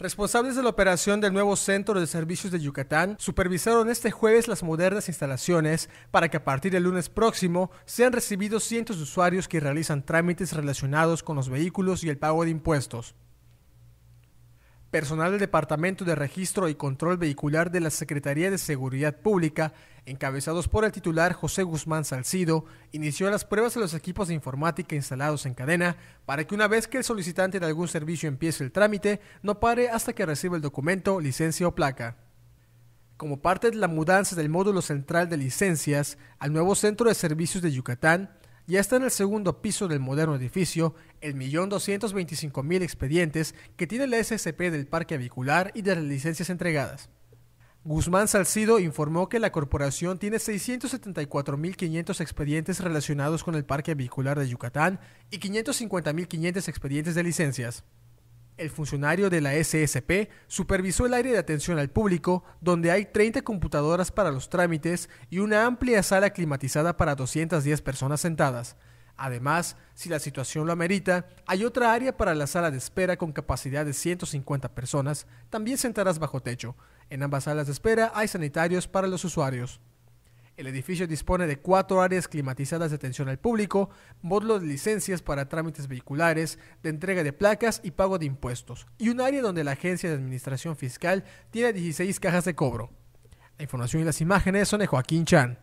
Responsables de la operación del nuevo Centro de Servicios de Yucatán supervisaron este jueves las modernas instalaciones para que a partir del lunes próximo sean recibidos cientos de usuarios que realizan trámites relacionados con los vehículos y el pago de impuestos personal del Departamento de Registro y Control Vehicular de la Secretaría de Seguridad Pública, encabezados por el titular José Guzmán Salcido, inició las pruebas de los equipos de informática instalados en cadena para que una vez que el solicitante de algún servicio empiece el trámite, no pare hasta que reciba el documento, licencia o placa. Como parte de la mudanza del módulo central de licencias al nuevo Centro de Servicios de Yucatán, ya está en el segundo piso del moderno edificio el millón doscientos mil expedientes que tiene la SSP del parque avicular y de las licencias entregadas. Guzmán Salcido informó que la corporación tiene 674.500 expedientes relacionados con el parque avicular de Yucatán y 550.500 expedientes de licencias. El funcionario de la SSP supervisó el área de atención al público, donde hay 30 computadoras para los trámites y una amplia sala climatizada para 210 personas sentadas. Además, si la situación lo amerita, hay otra área para la sala de espera con capacidad de 150 personas, también sentadas bajo techo. En ambas salas de espera hay sanitarios para los usuarios. El edificio dispone de cuatro áreas climatizadas de atención al público, módulos de licencias para trámites vehiculares, de entrega de placas y pago de impuestos, y un área donde la Agencia de Administración Fiscal tiene 16 cajas de cobro. La información y las imágenes son de Joaquín Chan.